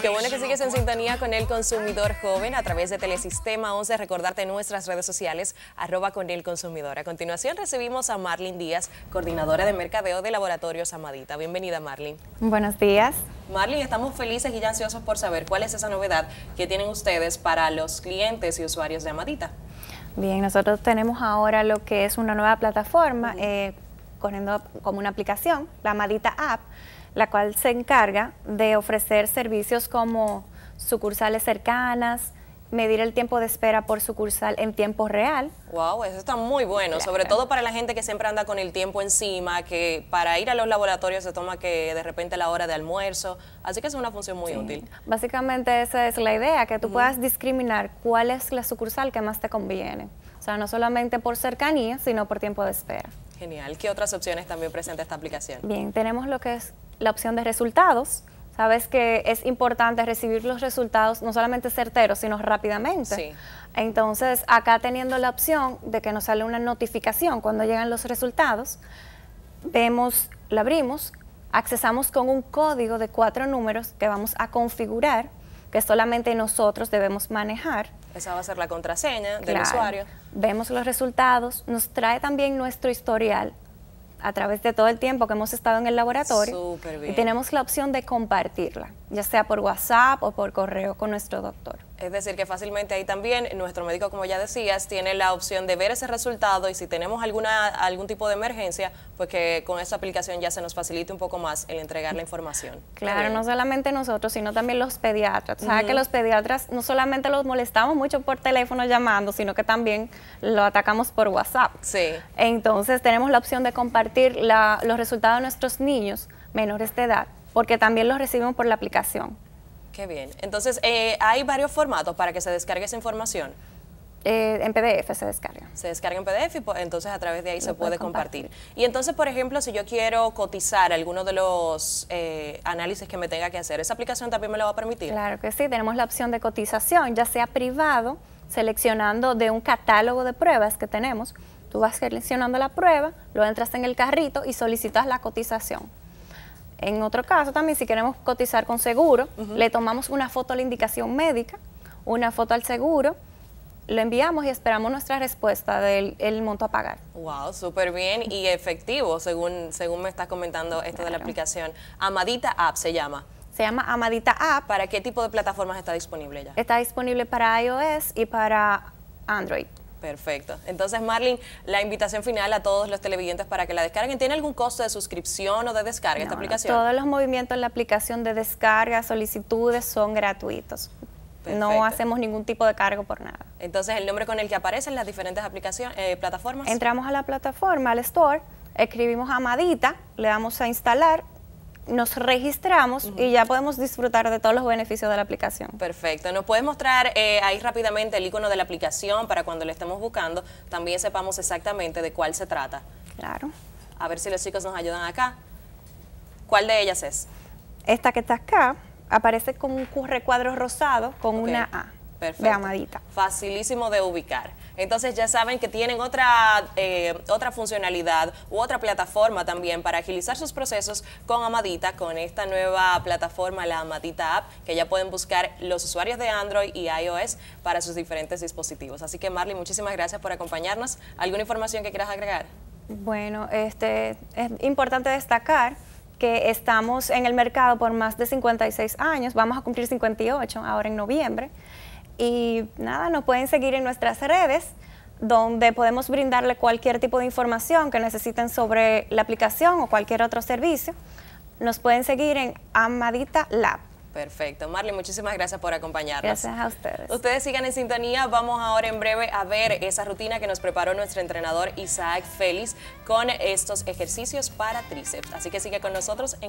Qué bueno que sigues en sintonía con el consumidor joven a través de Telesistema 11. Recordarte nuestras redes sociales, arroba con el consumidor. A continuación recibimos a Marlin Díaz, coordinadora de mercadeo de Laboratorios Amadita. Bienvenida, Marlin. Buenos días. Marlin, estamos felices y ansiosos por saber cuál es esa novedad que tienen ustedes para los clientes y usuarios de Amadita. Bien, nosotros tenemos ahora lo que es una nueva plataforma, eh, corriendo como una aplicación, la Amadita App la cual se encarga de ofrecer servicios como sucursales cercanas, medir el tiempo de espera por sucursal en tiempo real. Wow, eso está muy bueno, sobre todo para la gente que siempre anda con el tiempo encima, que para ir a los laboratorios se toma que de repente la hora de almuerzo, así que es una función muy útil. Básicamente esa es la idea, que tú puedas discriminar cuál es la sucursal que más te conviene. O sea, no solamente por cercanía, sino por tiempo de espera. Genial. ¿Qué otras opciones también presenta esta aplicación? Bien, tenemos lo que es la opción de resultados. Sabes que es importante recibir los resultados no solamente certeros, sino rápidamente. Entonces, acá teniendo la opción de que nos sale una notificación cuando llegan los resultados, vemos, la abrimos, accesamos con un código de cuatro números que vamos a configurar, que solamente nosotros debemos manejar. Esa va a ser la contraseña del usuario. Vemos los resultados, nos trae también nuestro historial a través de todo el tiempo que hemos estado en el laboratorio y tenemos la opción de compartirla, ya sea por WhatsApp o por correo con nuestro doctor. Es decir, que fácilmente ahí también nuestro médico, como ya decías, tiene la opción de ver ese resultado y si tenemos alguna algún tipo de emergencia, pues que con esa aplicación ya se nos facilite un poco más el entregar la información. Claro, no solamente nosotros, sino también los pediatras. O Sabes que los pediatras no solamente los molestamos mucho por teléfono llamando, sino que también lo atacamos por WhatsApp. Sí. Entonces tenemos la opción de compartir los resultados de nuestros niños menores de edad, porque también los recibimos por la aplicación. Qué bien. Entonces, eh, hay varios formatos para que se descargue esa información. Eh, en PDF se descarga. Se descarga en PDF y entonces a través de ahí se puede compartir. Y entonces, por ejemplo, si yo quiero cotizar alguno de los eh, análisis que me tenga que hacer, ¿esa aplicación también me lo va a permitir? Claro que sí, tenemos la opción de cotización, ya sea privado, seleccionando de un catálogo de pruebas que tenemos. Tú vas seleccionando la prueba, lo entras en el carrito y solicitas la cotización. En otro caso también, si queremos cotizar con seguro, le tomamos una foto a la indicación médica, una foto al seguro, lo enviamos y esperamos nuestra respuesta del monto a pagar. Wow, súper bien y efectivo, según, según me estás comentando esto de la aplicación. Amadita App se llama. Se llama Amadita App. ¿Para qué tipo de plataformas está disponible ya? Está disponible para iOS y para Android. Perfecto. Entonces, Marlin, la invitación final a todos los televidentes para que la descarguen. ¿Tiene algún costo de suscripción o de descarga esta aplicación? Todos los movimientos en la aplicación de descarga, solicitudes, son gratuitos. No hacemos ningún tipo de cargo por nada. Entonces, el nombre con el que aparecen las diferentes aplicaciones, eh, plataformas. Entramos a la plataforma, al store, escribimos Amadita, le damos a instalar, nos registramos y ya podemos disfrutar de todos los beneficios de la aplicación. Perfecto. Nos puedes mostrar eh, ahí rápidamente el icono de la aplicación para cuando le estemos buscando también sepamos exactamente de cuál se trata. Claro. A ver si los chicos nos ayudan acá. ¿Cuál de ellas es? Esta que está acá aparece con un recuadro rosado con una A. Perfecto. de Amadita. Facilísimo de ubicar. Entonces ya saben que tienen otra, eh, otra funcionalidad u otra plataforma también para agilizar sus procesos con Amadita, con esta nueva plataforma, la Amadita App, que ya pueden buscar los usuarios de Android y iOS para sus diferentes dispositivos. Así que Marley, muchísimas gracias por acompañarnos. ¿Alguna información que quieras agregar? Bueno, este, es importante destacar que estamos en el mercado por más de 56 años, vamos a cumplir 58 ahora en noviembre. Y nada, nos pueden seguir en nuestras redes donde podemos brindarle cualquier tipo de información que necesiten sobre la aplicación o cualquier otro servicio. Nos pueden seguir en Amadita Lab. Perfecto. Marley, muchísimas gracias por acompañarnos. Gracias a ustedes. Ustedes sigan en sintonía. Vamos ahora en breve a ver esa rutina que nos preparó nuestro entrenador Isaac Félix con estos ejercicios para tríceps. Así que sigue con nosotros. En